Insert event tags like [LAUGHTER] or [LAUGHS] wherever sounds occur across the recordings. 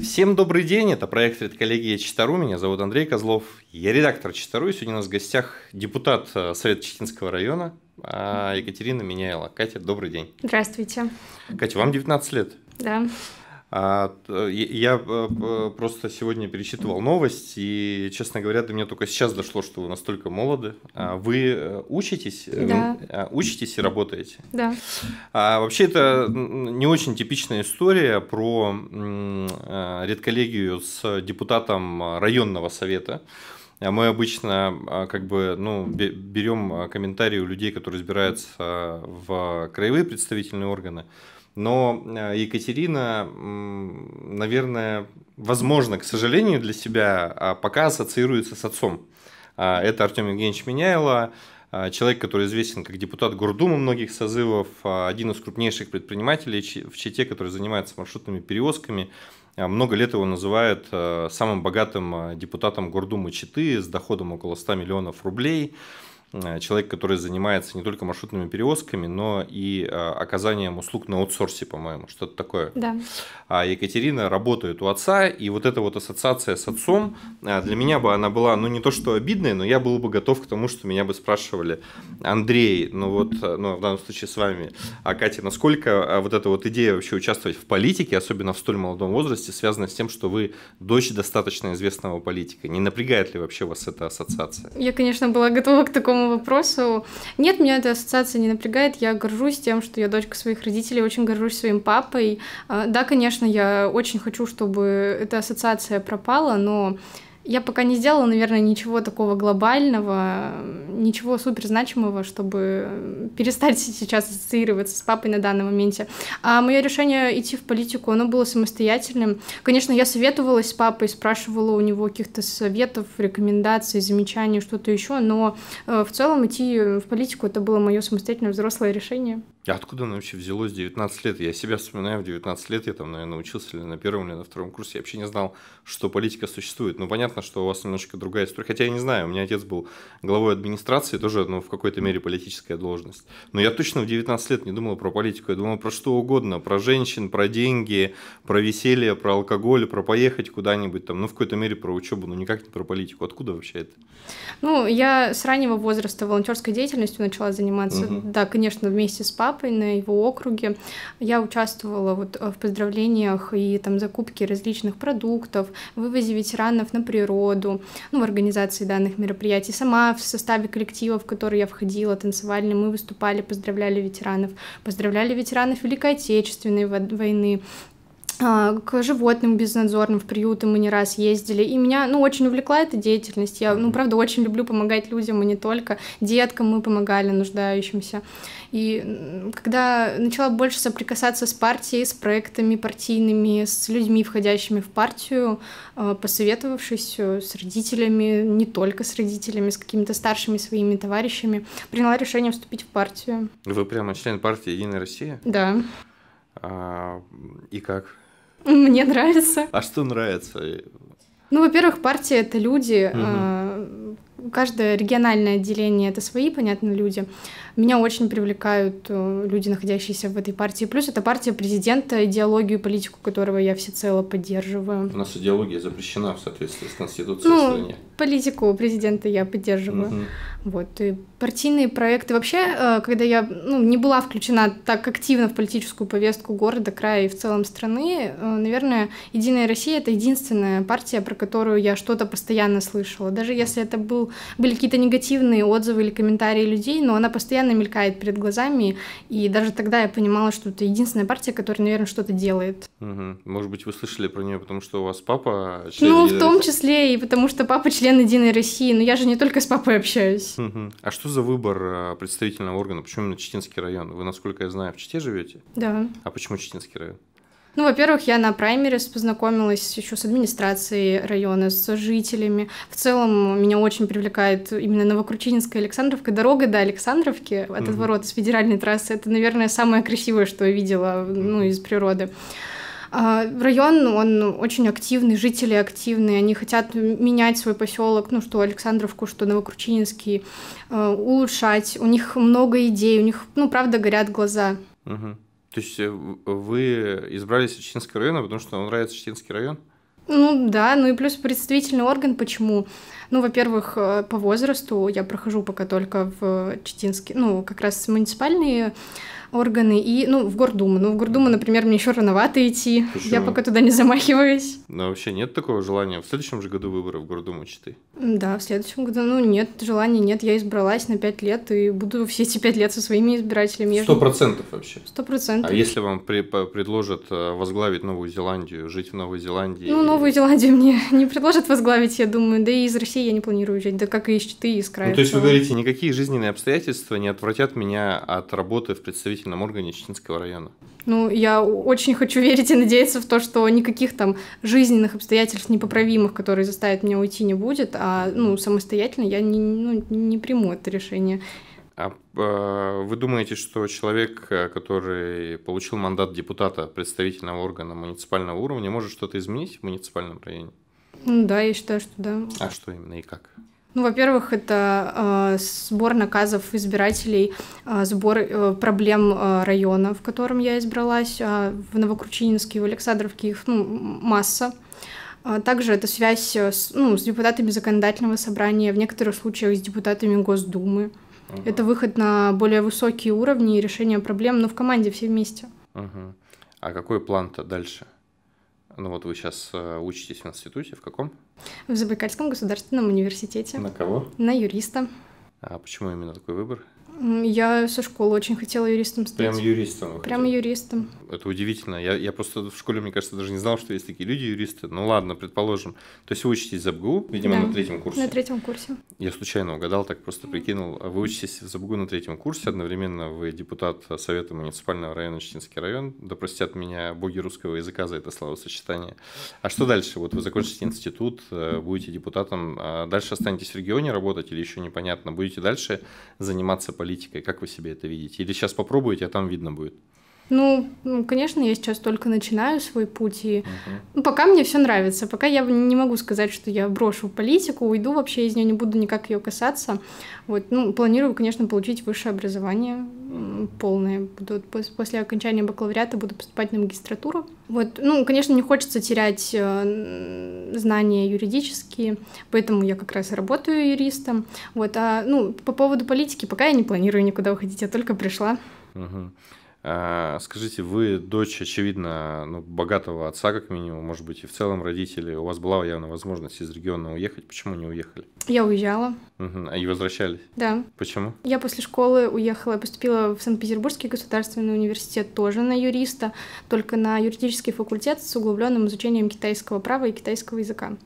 Всем добрый день, это проект «Редколлегия Читару», меня зовут Андрей Козлов, я редактор Читару, и сегодня у нас в гостях депутат э, Совета Читинского района а, Екатерина Меняйло. Катя, добрый день. Здравствуйте. Катя, вам 19 лет. Да. А, я э, просто сегодня перечитывал новость, и, честно говоря, до меня только сейчас дошло, что вы настолько молоды. А, вы э, учитесь, э, да. учитесь и работаете. Да. А вообще это не очень типичная история про редколлегию с депутатом районного совета. А мы обычно как бы ну, берем комментарии у людей, которые избираются в краевые представительные органы но э, Екатерина, наверное, возможно, к сожалению для себя, а пока ассоциируется с отцом. А, это Артем Евгеньевич Меняйло, а, человек, который известен как депутат Гордумы многих созывов, один из крупнейших предпринимателей в Чите, который занимается маршрутными перевозками. Много лет его называют э, самым богатым э, депутатом Гордумы Читы с доходом около 100 миллионов рублей. Э, человек, который занимается не только маршрутными перевозками, но и э, оказанием услуг на аутсорсе, по-моему, что-то такое. Да. А Екатерина работает у отца, и вот эта вот ассоциация с отцом, э, для меня бы она была, ну не то что обидная, но я был бы готов к тому, что меня бы спрашивали, Андрей, ну вот, ну в данном случае с вами, а Катя, насколько вот эта вот идея вообще участвовать в политике, особенно в столь молодом возрасте, связана с тем, что вы дочь достаточно известного политика? Не напрягает ли вообще вас эта ассоциация? Я, конечно, была готова к такому этому вопросу. Нет, меня эта ассоциация не напрягает. Я горжусь тем, что я дочка своих родителей, очень горжусь своим папой. А, да, конечно, я очень хочу, чтобы эта ассоциация пропала, но я пока не сделала, наверное, ничего такого глобального, ничего супер значимого, чтобы перестать [LAUGHS] сейчас ассоциироваться с папой на данном моменте. А мое решение идти в политику, оно было самостоятельным. Конечно, я советовалась с папой, спрашивала у него каких-то советов, рекомендаций, замечаний, что-то еще, но э, в целом идти в политику это было мое самостоятельное взрослое решение. А откуда оно вообще взялось 19 лет? Я себя вспоминаю, в 19 лет я там, наверное, учился или на первом, или на втором курсе. Я вообще не знал, что политика существует. Ну, понятно, что у вас немножко другая история. Хотя я не знаю, у меня отец был главой администрации, тоже, ну, в какой-то мере политическая должность. Но я точно в 19 лет не думал про политику, я думал про что угодно, про женщин, про деньги, про веселье, про алкоголь, про поехать куда-нибудь там, ну, в какой-то мере про учебу, но никак не про политику. Откуда вообще это? Ну, я с раннего возраста волонтерской деятельностью начала заниматься. Угу. Да, конечно, вместе с папой на его округе. Я участвовала вот э, в поздравлениях и там закупке различных продуктов, вывозе ветеранов на природу, ну, в организации данных мероприятий. Сама в составе коллектива, в который я входила, танцевальный, мы выступали, поздравляли ветеранов, поздравляли ветеранов Великой Отечественной войны, а, к животным безнадзорным в приюты мы не раз ездили, и меня, ну, очень увлекла эта деятельность. Я, ну, правда, очень люблю помогать людям, и не только деткам мы помогали, нуждающимся. И когда начала больше соприкасаться с партией, с проектами партийными, с людьми, входящими в партию, а, посоветовавшись э, с родителями, не только с родителями, с какими-то старшими своими товарищами, приняла решение вступить в партию. Вы прямо член партии «Единая Россия»? Да. А, и как? [LAUGHS] Мне нравится. А что нравится? Ну, во-первых, партия это люди. Угу. Каждое региональное отделение это свои, понятно, люди. Меня очень привлекают э, люди, находящиеся в этой партии. Плюс это партия президента, идеологию политику которого я всецело поддерживаю. У нас идеология запрещена в соответствии с Конституцией ну, страны политику президента я поддерживаю. Угу. Вот, и партийные проекты. Вообще, э, когда я ну, не была включена так активно в политическую повестку города, края и в целом страны, э, наверное, «Единая Россия» — это единственная партия, про которую я что-то постоянно слышала. Даже если это был, были какие-то негативные отзывы или комментарии людей, но она постоянно мелькает перед глазами, и даже тогда я понимала, что это единственная партия, которая, наверное, что-то делает. Угу. Может быть, вы слышали про нее, потому что у вас папа член... Ну, в том числе и потому что папа член член Единой России, но я же не только с папой общаюсь. Угу. А что за выбор э, представительного органа? Почему именно Читинский район? Вы, насколько я знаю, в Чите живете? Да. А почему Читинский район? Ну, во-первых, я на праймере познакомилась еще с администрацией района, с жителями. В целом, меня очень привлекает именно Новокручининская Александровка. Дорога до Александровки Этот mm-hmm. отворота с федеральной трассы — это, наверное, самое красивое, что я видела ну, из природы. А, район, он очень активный, жители активные, они хотят менять свой поселок, ну что Александровку, что Новокручининский, э, улучшать. У них много идей, у них, ну правда, горят глаза. Угу. То есть э, вы избрали Чеченский район, потому что вам нравится Чеченский район? Ну да, ну и плюс представительный орган, почему? Ну, во-первых, э, по возрасту я прохожу пока только в Читинске, ну, как раз муниципальные органы и, ну, в Гордуму. Ну, в Гордуму, например, мне еще рановато идти. Почему? Я ну пока туда не замахиваюсь. Да, вообще нет такого желания. В следующем же году выборы в Гордуму читы. Да, в следующем году, ну, нет, желания нет. Я избралась на пять лет и буду [LAUGHS] все эти пять лет со своими избирателями. Сто процентов вообще? Сто процентов. А если вам при предложат э, возглавить Новую Зеландию, жить в Новой Зеландии? Ну, и... Новую Зеландию [LAUGHS] мне не предложат возглавить, я думаю. Да и из России я не планирую жить, да как и из Читы, и из ну, края. Ну, то есть вы говорите, никакие жизненные обстоятельства не отвратят меня от работы в представительстве представительном органе Чеченского района. Ну, я очень хочу верить и надеяться в то, что никаких там жизненных обстоятельств непоправимых, которые заставят меня уйти, не будет, а ну, самостоятельно я не, ну, не приму это решение. А э, вы думаете, что человек, э, который получил мандат депутата представительного органа муниципального уровня, может что-то изменить в муниципальном районе? Ну да, я считаю, что да. А что именно и как? Ну, во-первых, это э, сбор наказов избирателей, э, сбор э, проблем э, района, в котором я избралась, э, в Новокручининске, в Александровке, их ну, масса. А также это связь э, с, ну, с депутатами законодательного собрания, в некоторых случаях с депутатами Госдумы. Ага. Это выход на более высокие уровни и решение проблем, но в команде все вместе. Ага. А какой план-то дальше? Ну вот вы сейчас э, учитесь в институте, в каком? В Забайкальском государственном университете. На кого? На юриста. А почему именно такой выбор? Я со школы очень хотела юристом стать. Прям юристом. Прям юристом. Это удивительно. Я, я просто в школе, мне кажется, даже не знал, что есть такие люди юристы. Ну ладно, предположим. То есть вы учитесь за БГУ, видимо, да. на третьем курсе. На третьем курсе. Я случайно угадал, так просто прикинул. А вы учитесь за БГУ на третьем курсе, одновременно вы депутат Совета муниципального района Чеченский район. Да простят меня боги русского языка за это словосочетание. А что дальше? Вот вы закончите институт, э, будете депутатом, а дальше останетесь в регионе работать или еще непонятно, будете дальше заниматься политикой? Как вы себе это видите? Или сейчас попробуете, а там видно будет? Ну, ну, конечно, я сейчас только начинаю свой путь, и uh ну, пока мне все нравится. Пока я не могу сказать, что я брошу политику, уйду вообще из нее, не буду никак ее касаться. Вот, ну, планирую, конечно, получить высшее образование полное. Буду, после окончания бакалавриата буду поступать на магистратуру. Вот, ну, конечно, не хочется терять э, знания юридические, поэтому я как раз работаю юристом. Вот, а, ну, по поводу политики пока я не планирую никуда уходить, я только пришла. uh а, скажите, вы дочь, очевидно, ну, богатого отца, как минимум, может быть, и в целом родители. У вас была явно возможность из региона уехать. Почему не уехали? Я уезжала. Угу. А и возвращались? Да. Почему? Я после школы уехала, поступила в Санкт-Петербургский государственный университет тоже на юриста, только на юридический факультет с углубленным изучением китайского права и китайского языка.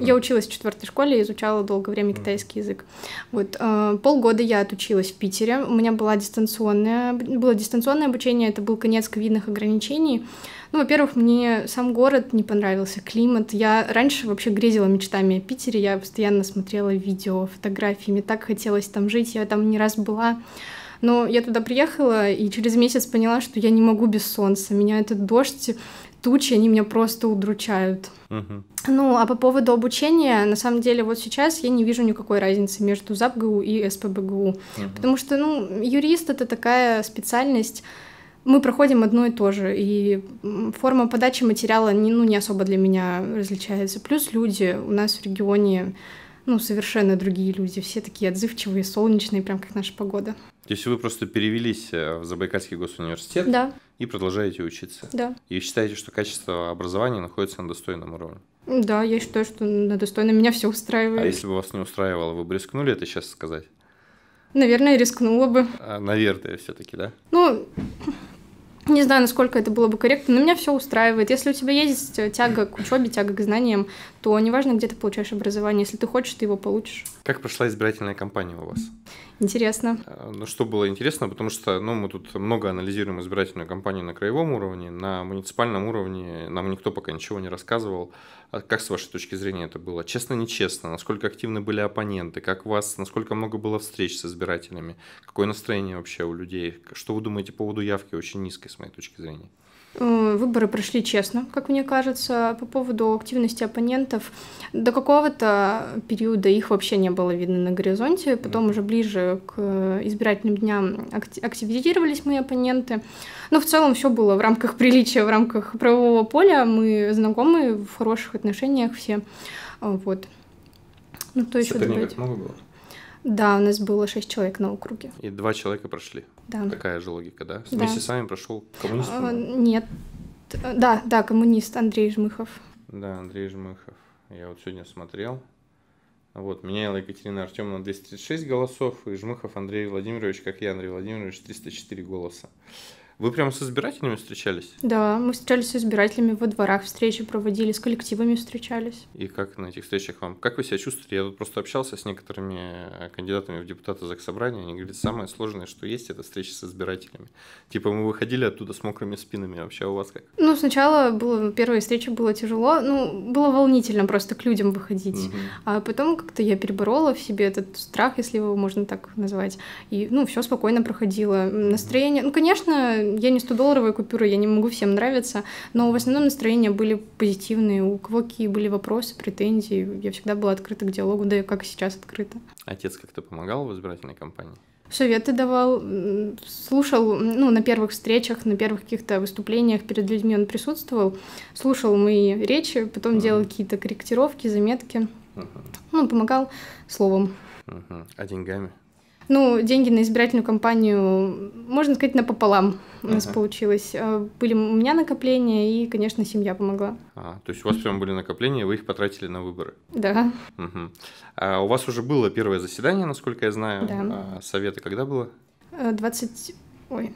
Я училась в четвертой школе, и изучала долгое время китайский язык. Вот э, полгода я отучилась в Питере. У меня было дистанционное, было дистанционное обучение. Это был конец ковидных ограничений. Ну, во-первых, мне сам город не понравился, климат. Я раньше вообще грезила мечтами о Питере. Я постоянно смотрела видео, фотографии. Мне так хотелось там жить. Я там не раз была. Но я туда приехала и через месяц поняла, что я не могу без солнца. Меня этот дождь тучи, они меня просто удручают. Угу. Ну, а по поводу обучения, на самом деле, вот сейчас я не вижу никакой разницы между ЗАПГУ и СПБГУ, угу. потому что, ну, юрист — это такая специальность, мы проходим одно и то же, и форма подачи материала не, ну, не особо для меня различается. Плюс люди у нас в регионе, ну, совершенно другие люди, все такие отзывчивые, солнечные, прям как наша погода. То есть вы просто перевелись э, в Забайкальский госуниверситет да. и продолжаете учиться. Да. И считаете, что качество образования находится на достойном уровне? Да, я считаю, что на достойном меня все устраивает. А если бы вас не устраивало, вы бы рискнули это сейчас сказать? Наверное, рискнула бы. А, наверное, все-таки, да? Ну, не знаю, насколько это было бы корректно, но меня все устраивает. Если у тебя есть э, тяга к учебе, тяга к знаниям, то неважно, где ты получаешь образование. Если ты хочешь, ты его получишь. Как прошла избирательная кампания у вас? Интересно. Э, ну, что было интересно, потому что ну, мы тут много анализируем избирательную кампанию на краевом уровне, на муниципальном уровне нам никто пока ничего не рассказывал. А как с вашей точки зрения это было? Честно-нечестно? Насколько активны были оппоненты? Как вас, насколько много было встреч с избирателями? Какое настроение вообще у людей? Что вы думаете по поводу явки? Очень низкой, с моей точки зрения. Э, выборы прошли честно, как мне кажется. По поводу активности оппонентов, до какого-то периода их вообще не было видно на горизонте. Потом уже ближе к избирательным дням активизировались мои оппоненты. Но в целом все было в рамках приличия, в рамках правового поля. Мы знакомы, в хороших отношениях все. Вот. Ну, кто еще добавить? много было? Да, у нас было шесть человек на округе. И два человека прошли. Да. Такая же логика, да? Вместе да. с вами прошел коммунист? А, нет. Да, да, коммунист Андрей Жмыхов. Да, Андрей Жмыхов. Я вот сегодня смотрел. Вот, меня Екатерина Артемовна 236 голосов, и Жмыхов Андрей Владимирович, как я, Андрей Владимирович, 304 голоса. Вы прямо с избирателями встречались? Да, мы встречались с избирателями во дворах, встречи проводили, с коллективами встречались. И как на этих встречах вам? Как вы себя чувствуете? Я тут просто общался с некоторыми э, кандидатами в депутаты ЗАГС Собрания, они говорят, самое сложное, что есть, это встречи с избирателями. Типа мы выходили оттуда с мокрыми спинами, вообще а у вас как? Ну, сначала было, первая встреча было тяжело, ну, было волнительно просто к людям выходить, угу. а потом как-то я переборола в себе этот страх, если его можно так назвать, и, ну, все спокойно проходило, настроение, ну, конечно, я не 100-долларовая купюра, я не могу всем нравиться, но в основном настроения были позитивные, у кого какие были вопросы, претензии, я всегда была открыта к диалогу, да и как сейчас открыта. Отец как-то помогал в избирательной кампании? советы давал, слушал, ну, на первых встречах, на первых каких-то выступлениях перед людьми он присутствовал, слушал мои речи, потом uh-huh. делал какие-то корректировки, заметки, uh-huh. ну, помогал словом. Uh-huh. А деньгами? Ну, деньги на избирательную кампанию, можно сказать, напополам у нас uh-huh. получилось. Э, были у меня накопления, и, конечно, семья помогла. А, то есть у вас прям были накопления, вы их потратили на выборы? Да. Угу. А у вас уже было первое заседание, насколько я знаю. Да. А советы когда было? 20... Э, ой,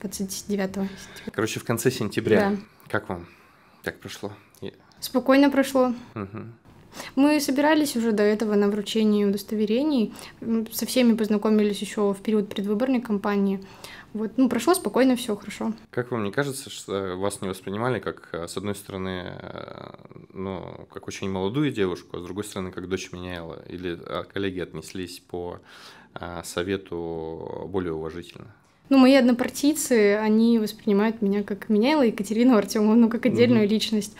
29 сентября. Короче, в конце сентября. Да. Как вам? Как прошло? Спокойно прошло. Угу. Мы собирались уже до этого на вручении удостоверений, со всеми познакомились еще в период предвыборной кампании. Вот, ну, прошло спокойно, все хорошо. Как вам не кажется, что вас не воспринимали как, э, с одной стороны, э, ну, как очень молодую девушку, а с другой стороны, как дочь меняла? Или а, коллеги отнеслись по а, совету более уважительно? Ну, мои однопартийцы, они воспринимают меня как меня и Екатерину Артемовну, как отдельную mm-hmm. личность.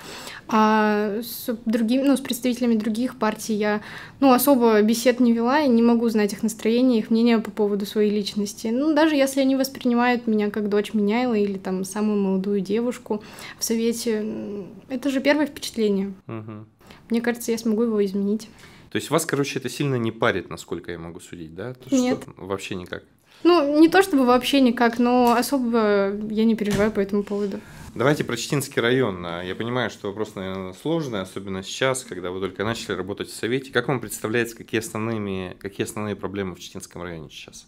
А с другими, ну, с представителями других партий я, ну, особо бесед не вела, и не могу знать их настроение, их мнение по поводу своей личности. Ну, даже если они воспринимают меня как дочь Меняйла или там самую молодую девушку в совете, это же первое впечатление. Mm-hmm. Мне кажется, я смогу его изменить. То есть вас, короче, это сильно не парит, насколько я могу судить, да? То, Нет. вообще никак. Ну, не то чтобы вообще никак, но особо я не переживаю по этому поводу. Давайте про Читинский район. Я понимаю, что вопрос, наверное, сложный, особенно сейчас, когда вы только начали работать в Совете. Как вам представляется, какие, основные, какие основные проблемы в Читинском районе сейчас?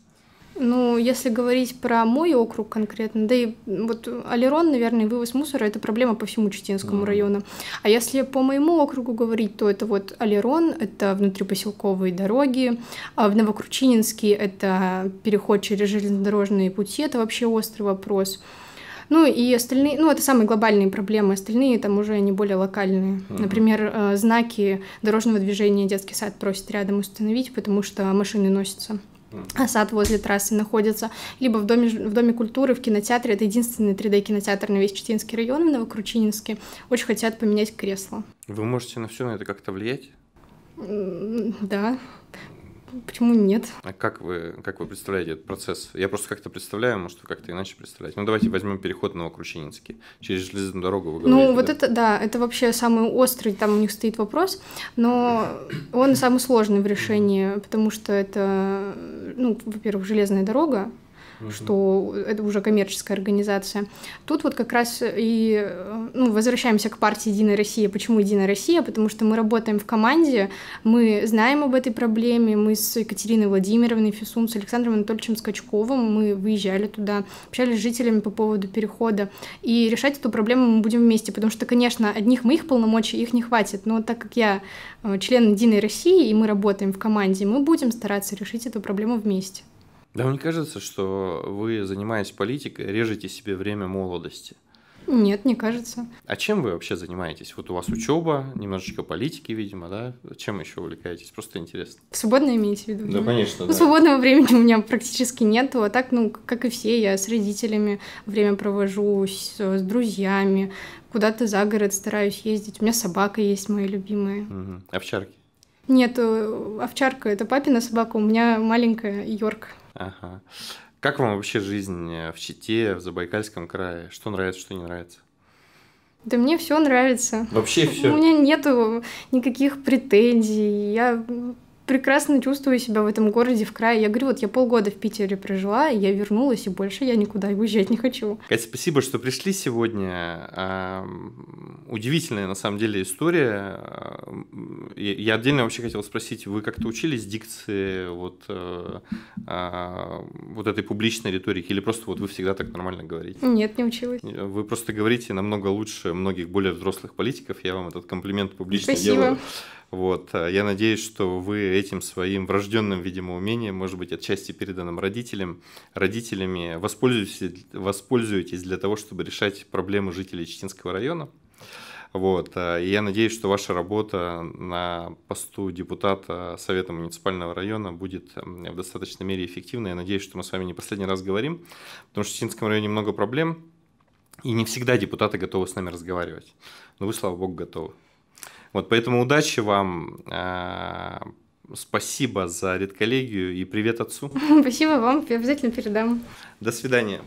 Ну, если говорить про мой округ конкретно, да и вот Алерон, наверное, вывоз мусора — это проблема по всему Читинскому mm-hmm. району. А если по моему округу говорить, то это вот Алерон, это внутрипоселковые дороги, а в Новокручининске это переход через железнодорожные пути, это вообще острый вопрос. Ну и остальные, ну это самые глобальные проблемы, остальные там уже они более локальные. Mm-hmm. Например, э, знаки дорожного движения детский сад просит рядом установить, потому что машины носятся а сад возле трассы находится, либо в доме, в доме культуры, в кинотеатре. Это единственный 3D-кинотеатр на весь Читинский район, в Новокручининске. Очень хотят поменять кресло. Вы можете на все на это как-то влиять? Да. Почему нет? А как вы, как вы представляете этот процесс? Я просто как-то представляю, может, вы как-то иначе представляете. Ну, давайте возьмем переход на Кручининский. Через железную дорогу вы ну, говорите. Ну, вот да? это, да, это вообще самый острый, там у них стоит вопрос, но он самый сложный в решении, потому что это, ну, во-первых, железная дорога, угу. что это уже коммерческая организация. Тут вот как раз и ну, возвращаемся к партии «Единая Россия». Почему «Единая Россия»? Потому что мы работаем в команде, мы знаем об этой проблеме, мы с Екатериной Владимировной Фисун, с Александром Анатольевичем Скачковым, мы выезжали туда, общались с жителями по поводу перехода, и решать эту проблему мы будем вместе, потому что, конечно, одних моих полномочий их не хватит, но так как я э, член «Единой России», и мы работаем в команде, мы будем стараться решить эту проблему вместе. Да мне кажется, что вы, занимаясь политикой, режете себе время молодости? Нет, не кажется. А чем вы вообще занимаетесь? Вот у вас учеба, немножечко политики, видимо, да? Чем еще увлекаетесь? Просто интересно. Свободное имеете в виду? Да, конечно. Ну, да. Свободного времени у меня практически нету, А так, ну, как и все, я с родителями время провожу, с, с друзьями, куда-то за город стараюсь ездить. У меня собака есть, мои любимые. Угу. Овчарки? Нет, э, овчарка это папина собака, у меня маленькая Йорк. Ага. Как вам вообще жизнь э, в Чите, в Забайкальском крае? Что нравится, что не нравится? Да мне все нравится. Вообще все. У меня нету никаких претензий. Я прекрасно чувствую себя в этом городе, в крае. Я говорю, вот я полгода в Питере прожила, я вернулась, и больше я никуда уезжать не хочу. Катя, спасибо, что пришли сегодня. А, удивительная, на самом деле, история. А, я отдельно вообще хотел спросить, вы как-то учились дикции вот, э, а, вот этой публичной риторики, или просто вот вы всегда так нормально говорите? Нет, не училась. Э, вы просто говорите намного лучше многих более взрослых политиков, я вам этот комплимент публично спасибо. делаю. Спасибо. Вот. Э, я надеюсь, что вы этим своим врожденным, видимо, умением, может быть, отчасти переданным родителям, родителями воспользуетесь, воспользуетесь для того, чтобы решать проблемы жителей Читинского района. Вот. Э, и я надеюсь, что ваша работа на посту депутата Совета муниципального района будет в достаточной мере эффективной. Я надеюсь, что мы с вами не последний раз говорим, потому что в Читинском районе много проблем, и не всегда депутаты готовы с нами разговаривать. Но ну вы, слава богу, готовы. Вот, поэтому удачи вам. А, спасибо за редколлегию и привет отцу. [LAUGHS] Спасибо вам, я обязательно передам. До свидания.